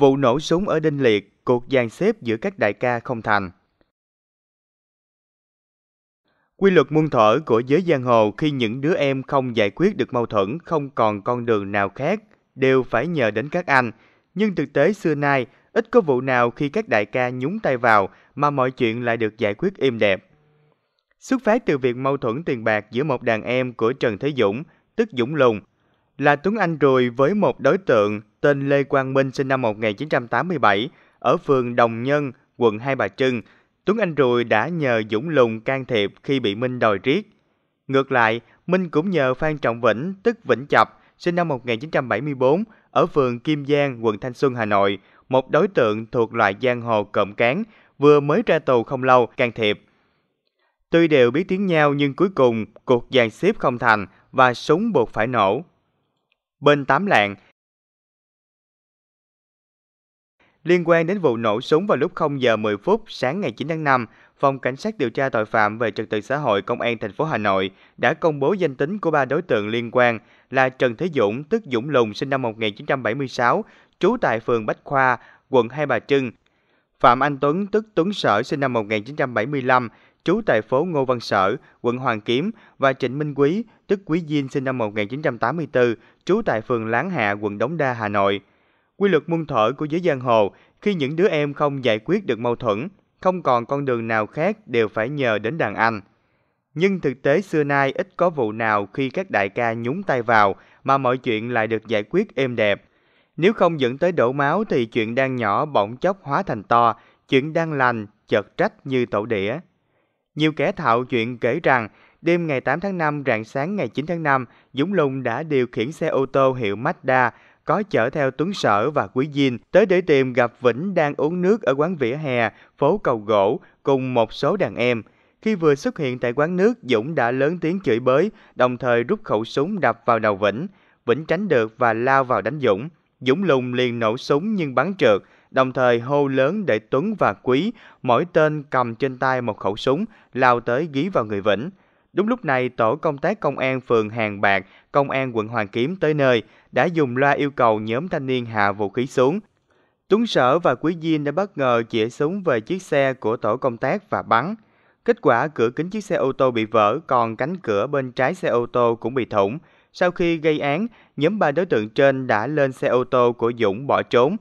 Vụ nổ súng ở Đinh Liệt, cuộc dàn xếp giữa các đại ca không thành. Quy luật muôn thuở của giới giang hồ khi những đứa em không giải quyết được mâu thuẫn không còn con đường nào khác đều phải nhờ đến các anh. Nhưng thực tế xưa nay, ít có vụ nào khi các đại ca nhúng tay vào mà mọi chuyện lại được giải quyết êm đẹp. Xuất phát từ việc mâu thuẫn tiền bạc giữa một đàn em của Trần Thế Dũng, tức Dũng Lùng, là Tuấn Anh Rồi với một đối tượng tên Lê Quang Minh sinh năm 1987 ở phường Đồng Nhân, quận Hai Bà Trưng. Tuấn Anh Rồi đã nhờ Dũng Lùng can thiệp khi bị Minh đòi riết. Ngược lại, Minh cũng nhờ Phan Trọng Vĩnh, tức Vĩnh Chập, sinh năm 1974 ở phường Kim Giang, quận Thanh Xuân, Hà Nội, một đối tượng thuộc loại giang hồ cộm cán, vừa mới ra tù không lâu, can thiệp. Tuy đều biết tiếng nhau nhưng cuối cùng cuộc dàn xếp không thành và súng buộc phải nổ bên Tám làng Liên quan đến vụ nổ súng vào lúc 0 giờ 10 phút sáng ngày 9 tháng 5, Phòng Cảnh sát điều tra tội phạm về trật tự xã hội Công an thành phố Hà Nội đã công bố danh tính của ba đối tượng liên quan là Trần Thế Dũng, tức Dũng Lùng, sinh năm 1976, trú tại phường Bách Khoa, quận Hai Bà Trưng, Phạm Anh Tuấn, tức Tuấn Sở, sinh năm 1975, trú tại phố Ngô Văn Sở, quận Hoàng Kiếm và Trịnh Minh Quý, tức Quý Diên sinh năm 1984, trú tại phường Láng Hạ, quận Đống Đa, Hà Nội. Quy luật muôn thuở của giới giang hồ, khi những đứa em không giải quyết được mâu thuẫn, không còn con đường nào khác đều phải nhờ đến đàn anh. Nhưng thực tế xưa nay ít có vụ nào khi các đại ca nhúng tay vào mà mọi chuyện lại được giải quyết êm đẹp. Nếu không dẫn tới đổ máu thì chuyện đang nhỏ bỗng chốc hóa thành to, chuyện đang lành chợt trách như tổ đĩa. Nhiều kẻ thạo chuyện kể rằng, đêm ngày 8 tháng 5, rạng sáng ngày 9 tháng 5, Dũng Lùng đã điều khiển xe ô tô hiệu Mazda có chở theo Tuấn Sở và Quý Diên tới để tìm gặp Vĩnh đang uống nước ở quán vỉa hè, phố Cầu Gỗ cùng một số đàn em. Khi vừa xuất hiện tại quán nước, Dũng đã lớn tiếng chửi bới, đồng thời rút khẩu súng đập vào đầu Vĩnh. Vĩnh tránh được và lao vào đánh Dũng. Dũng lùng liền nổ súng nhưng bắn trượt đồng thời hô lớn để Tuấn và Quý, mỗi tên cầm trên tay một khẩu súng, lao tới gí vào người Vĩnh. Đúng lúc này, tổ công tác công an phường Hàng Bạc, công an quận Hoàng Kiếm tới nơi, đã dùng loa yêu cầu nhóm thanh niên hạ vũ khí xuống. Tuấn Sở và Quý Diên đã bất ngờ chĩa súng về chiếc xe của tổ công tác và bắn. Kết quả cửa kính chiếc xe ô tô bị vỡ, còn cánh cửa bên trái xe ô tô cũng bị thủng. Sau khi gây án, nhóm ba đối tượng trên đã lên xe ô tô của Dũng bỏ trốn.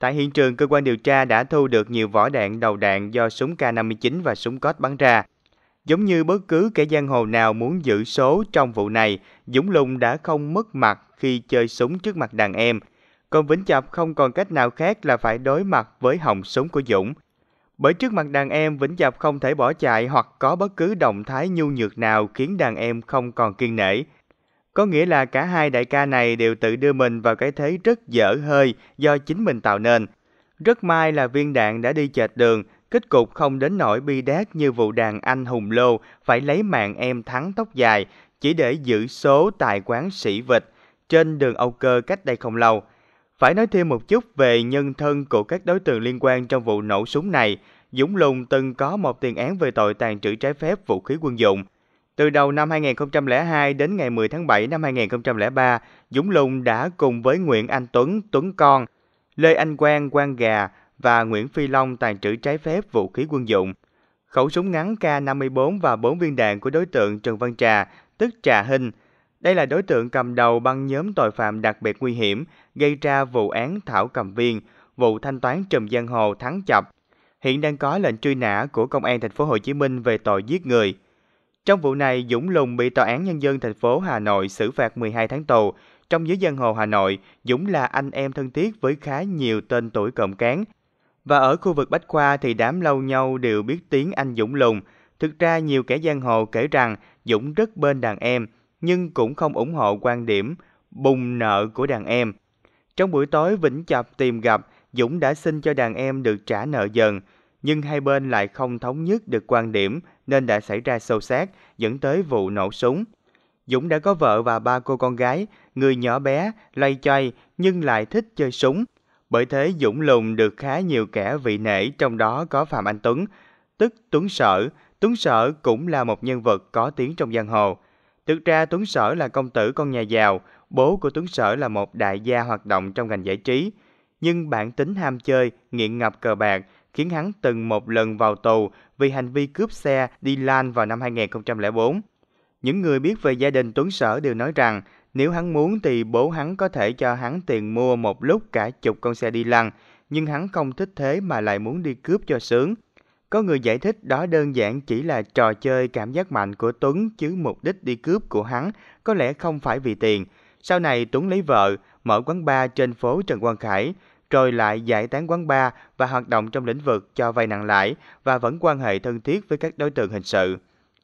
Tại hiện trường, cơ quan điều tra đã thu được nhiều vỏ đạn đầu đạn do súng K-59 và súng cốt bắn ra. Giống như bất cứ kẻ giang hồ nào muốn giữ số trong vụ này, Dũng Lùng đã không mất mặt khi chơi súng trước mặt đàn em. Còn Vĩnh Chập không còn cách nào khác là phải đối mặt với hỏng súng của Dũng. Bởi trước mặt đàn em, Vĩnh Chập không thể bỏ chạy hoặc có bất cứ động thái nhu nhược nào khiến đàn em không còn kiên nể. Có nghĩa là cả hai đại ca này đều tự đưa mình vào cái thế rất dở hơi do chính mình tạo nên. Rất may là viên đạn đã đi chệch đường, kết cục không đến nỗi bi đát như vụ đàn anh hùng lô phải lấy mạng em thắng tóc dài chỉ để giữ số tại quán sĩ vịt trên đường Âu Cơ cách đây không lâu. Phải nói thêm một chút về nhân thân của các đối tượng liên quan trong vụ nổ súng này. Dũng Lùng từng có một tiền án về tội tàn trữ trái phép vũ khí quân dụng. Từ đầu năm 2002 đến ngày 10 tháng 7 năm 2003, Dũng Lùng đã cùng với Nguyễn Anh Tuấn, Tuấn Con, Lê Anh Quang, Quang Gà và Nguyễn Phi Long tàn trữ trái phép vũ khí quân dụng. Khẩu súng ngắn K54 và 4 viên đạn của đối tượng Trần Văn Trà, tức Trà Hinh. Đây là đối tượng cầm đầu băng nhóm tội phạm đặc biệt nguy hiểm, gây ra vụ án Thảo Cầm Viên, vụ thanh toán trùm giang hồ thắng chập. Hiện đang có lệnh truy nã của Công an thành phố Hồ Chí Minh về tội giết người. Trong vụ này, Dũng Lùng bị Tòa án Nhân dân thành phố Hà Nội xử phạt 12 tháng tù. Trong giới dân hồ Hà Nội, Dũng là anh em thân thiết với khá nhiều tên tuổi cộng cán. Và ở khu vực Bách Khoa thì đám lâu nhau đều biết tiếng anh Dũng Lùng. Thực ra nhiều kẻ giang hồ kể rằng Dũng rất bên đàn em, nhưng cũng không ủng hộ quan điểm bùng nợ của đàn em. Trong buổi tối Vĩnh Chập tìm gặp, Dũng đã xin cho đàn em được trả nợ dần – nhưng hai bên lại không thống nhất được quan điểm nên đã xảy ra sâu sát, dẫn tới vụ nổ súng. Dũng đã có vợ và ba cô con gái, người nhỏ bé, lay chay nhưng lại thích chơi súng. Bởi thế Dũng lùng được khá nhiều kẻ vị nể trong đó có Phạm Anh Tuấn, tức Tuấn Sở. Tuấn Sở cũng là một nhân vật có tiếng trong giang hồ. Thực ra Tuấn Sở là công tử con nhà giàu, bố của Tuấn Sở là một đại gia hoạt động trong ngành giải trí. Nhưng bản tính ham chơi, nghiện ngập cờ bạc – khiến hắn từng một lần vào tù vì hành vi cướp xe đi lan vào năm 2004. Những người biết về gia đình Tuấn Sở đều nói rằng nếu hắn muốn thì bố hắn có thể cho hắn tiền mua một lúc cả chục con xe đi lăn, nhưng hắn không thích thế mà lại muốn đi cướp cho sướng. Có người giải thích đó đơn giản chỉ là trò chơi cảm giác mạnh của Tuấn chứ mục đích đi cướp của hắn có lẽ không phải vì tiền. Sau này Tuấn lấy vợ, mở quán bar trên phố Trần Quang Khải, rồi lại giải tán quán bar và hoạt động trong lĩnh vực cho vay nặng lãi và vẫn quan hệ thân thiết với các đối tượng hình sự.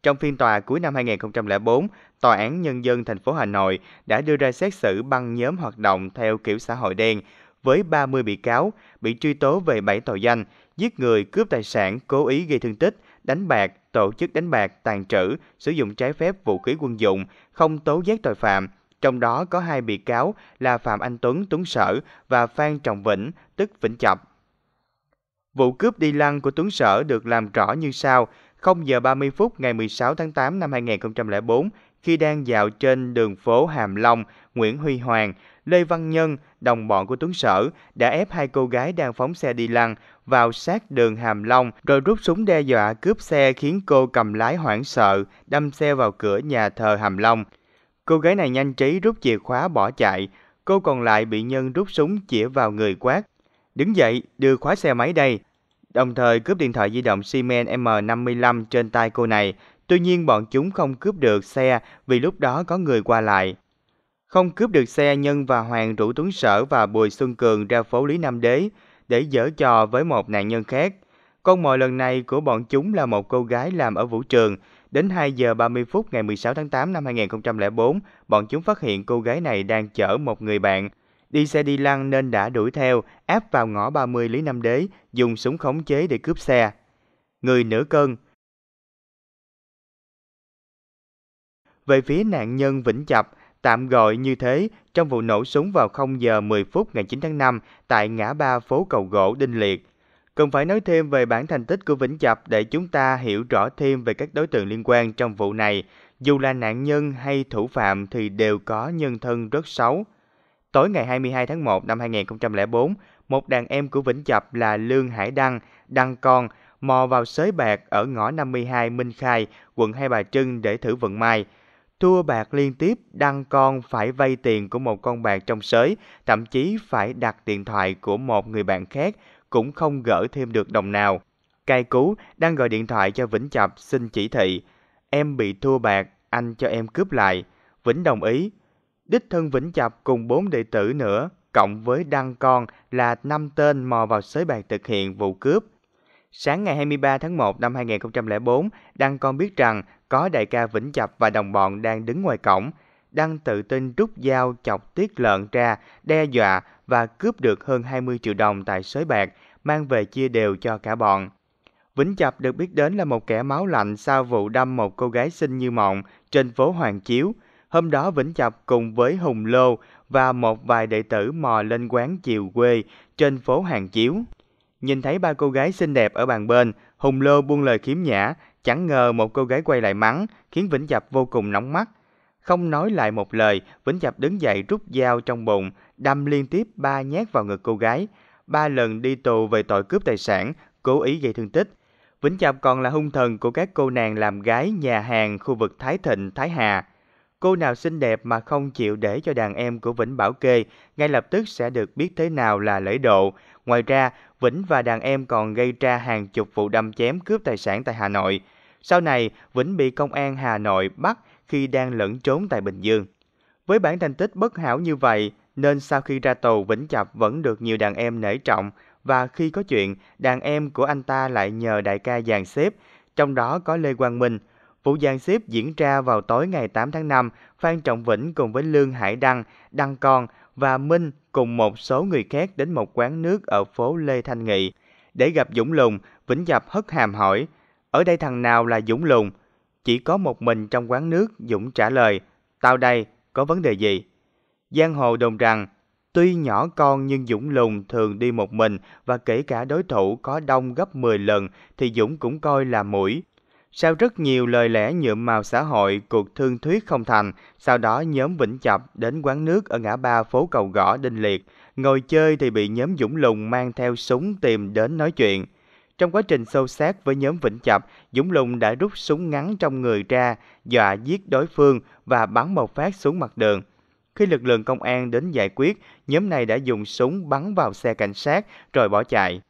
Trong phiên tòa cuối năm 2004, Tòa án Nhân dân thành phố Hà Nội đã đưa ra xét xử băng nhóm hoạt động theo kiểu xã hội đen với 30 bị cáo bị truy tố về 7 tội danh giết người, cướp tài sản, cố ý gây thương tích, đánh bạc, tổ chức đánh bạc, tàn trữ, sử dụng trái phép vũ khí quân dụng, không tố giác tội phạm, trong đó có hai bị cáo là Phạm Anh Tuấn Tuấn Sở và Phan Trọng Vĩnh, tức Vĩnh chập Vụ cướp đi lăng của Tuấn Sở được làm rõ như sau. 0 giờ 30 phút ngày 16 tháng 8 năm 2004, khi đang dạo trên đường phố Hàm Long, Nguyễn Huy Hoàng, Lê Văn Nhân, đồng bọn của Tuấn Sở, đã ép hai cô gái đang phóng xe đi lăng vào sát đường Hàm Long rồi rút súng đe dọa cướp xe khiến cô cầm lái hoảng sợ, đâm xe vào cửa nhà thờ Hàm Long. Cô gái này nhanh trí rút chìa khóa bỏ chạy, cô còn lại bị Nhân rút súng chĩa vào người quát. Đứng dậy, đưa khóa xe máy đây. Đồng thời cướp điện thoại di động Siemens M55 trên tay cô này. Tuy nhiên bọn chúng không cướp được xe vì lúc đó có người qua lại. Không cướp được xe, Nhân và Hoàng rủ Tuấn Sở và Bùi Xuân Cường ra phố Lý Nam Đế để dở trò với một nạn nhân khác. Con mồi lần này của bọn chúng là một cô gái làm ở vũ trường, Đến 2 giờ 30 phút ngày 16 tháng 8 năm 2004, bọn chúng phát hiện cô gái này đang chở một người bạn. Đi xe đi lăn nên đã đuổi theo, áp vào ngõ 30 Lý Nam Đế, dùng súng khống chế để cướp xe. Người nửa cân Về phía nạn nhân Vĩnh Chập, tạm gọi như thế, trong vụ nổ súng vào 0 giờ 10 phút ngày 9 tháng 5 tại ngã ba phố Cầu Gỗ Đinh Liệt, Cần phải nói thêm về bản thành tích của Vĩnh Chập để chúng ta hiểu rõ thêm về các đối tượng liên quan trong vụ này. Dù là nạn nhân hay thủ phạm thì đều có nhân thân rất xấu. Tối ngày 22 tháng 1 năm 2004, một đàn em của Vĩnh Chập là Lương Hải Đăng, Đăng Con, mò vào sới bạc ở ngõ 52 Minh Khai, quận Hai Bà Trưng để thử vận may. Thua bạc liên tiếp, Đăng Con phải vay tiền của một con bạc trong sới, thậm chí phải đặt điện thoại của một người bạn khác cũng không gỡ thêm được đồng nào. Cai cú đang gọi điện thoại cho Vĩnh Chập xin chỉ thị. Em bị thua bạc, anh cho em cướp lại. Vĩnh đồng ý. Đích thân Vĩnh Chập cùng bốn đệ tử nữa, cộng với Đăng Con là năm tên mò vào sới bạc thực hiện vụ cướp. Sáng ngày 23 tháng 1 năm 2004, Đăng Con biết rằng có đại ca Vĩnh Chập và đồng bọn đang đứng ngoài cổng – đang tự tin rút dao chọc tiết lợn ra, đe dọa và cướp được hơn 20 triệu đồng tại sới bạc, mang về chia đều cho cả bọn. Vĩnh Chập được biết đến là một kẻ máu lạnh sau vụ đâm một cô gái xinh như mộng trên phố Hoàng Chiếu. Hôm đó Vĩnh Chập cùng với Hùng Lô và một vài đệ tử mò lên quán chiều quê trên phố Hàng Chiếu. Nhìn thấy ba cô gái xinh đẹp ở bàn bên, Hùng Lô buông lời khiếm nhã, chẳng ngờ một cô gái quay lại mắng, khiến Vĩnh Chập vô cùng nóng mắt. Không nói lại một lời, Vĩnh Chập đứng dậy rút dao trong bụng, đâm liên tiếp ba nhát vào ngực cô gái. Ba lần đi tù về tội cướp tài sản, cố ý gây thương tích. Vĩnh Chập còn là hung thần của các cô nàng làm gái nhà hàng khu vực Thái Thịnh, Thái Hà. Cô nào xinh đẹp mà không chịu để cho đàn em của Vĩnh Bảo Kê ngay lập tức sẽ được biết thế nào là lễ độ. Ngoài ra, Vĩnh và đàn em còn gây ra hàng chục vụ đâm chém cướp tài sản tại Hà Nội. Sau này, Vĩnh bị công an Hà Nội bắt khi đang lẫn trốn tại Bình Dương. Với bản thành tích bất hảo như vậy, nên sau khi ra tù Vĩnh Chập vẫn được nhiều đàn em nể trọng và khi có chuyện, đàn em của anh ta lại nhờ đại ca dàn xếp, trong đó có Lê Quang Minh. Vụ dàn xếp diễn ra vào tối ngày 8 tháng 5, Phan Trọng Vĩnh cùng với Lương Hải Đăng, Đăng Con và Minh cùng một số người khác đến một quán nước ở phố Lê Thanh Nghị. Để gặp Dũng Lùng, Vĩnh Dập hất hàm hỏi, ở đây thằng nào là Dũng Lùng? Chỉ có một mình trong quán nước Dũng trả lời, tao đây, có vấn đề gì? Giang hồ đồn rằng, tuy nhỏ con nhưng Dũng Lùng thường đi một mình và kể cả đối thủ có đông gấp 10 lần thì Dũng cũng coi là mũi. Sau rất nhiều lời lẽ nhuộm màu xã hội, cuộc thương thuyết không thành, sau đó nhóm Vĩnh Chập đến quán nước ở ngã ba phố Cầu Gõ Đinh Liệt. Ngồi chơi thì bị nhóm Dũng Lùng mang theo súng tìm đến nói chuyện. Trong quá trình sâu sát với nhóm Vĩnh Chập, Dũng Lùng đã rút súng ngắn trong người ra, dọa giết đối phương và bắn một phát xuống mặt đường. Khi lực lượng công an đến giải quyết, nhóm này đã dùng súng bắn vào xe cảnh sát rồi bỏ chạy.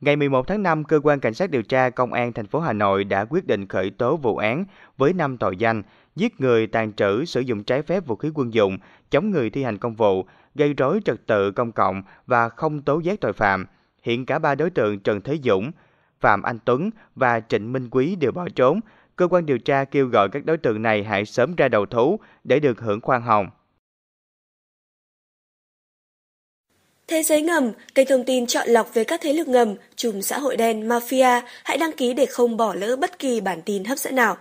Ngày 11 tháng 5, cơ quan cảnh sát điều tra công an thành phố Hà Nội đã quyết định khởi tố vụ án với 5 tội danh: giết người, tàn trữ, sử dụng trái phép vũ khí quân dụng, chống người thi hành công vụ, gây rối trật tự công cộng và không tố giác tội phạm. Hiện cả ba đối tượng Trần Thế Dũng, Phạm Anh Tuấn và Trịnh Minh Quý đều bỏ trốn. Cơ quan điều tra kêu gọi các đối tượng này hãy sớm ra đầu thú để được hưởng khoan hồng. Thế giới ngầm, kênh thông tin chọn lọc về các thế lực ngầm, chùm xã hội đen, mafia, hãy đăng ký để không bỏ lỡ bất kỳ bản tin hấp dẫn nào.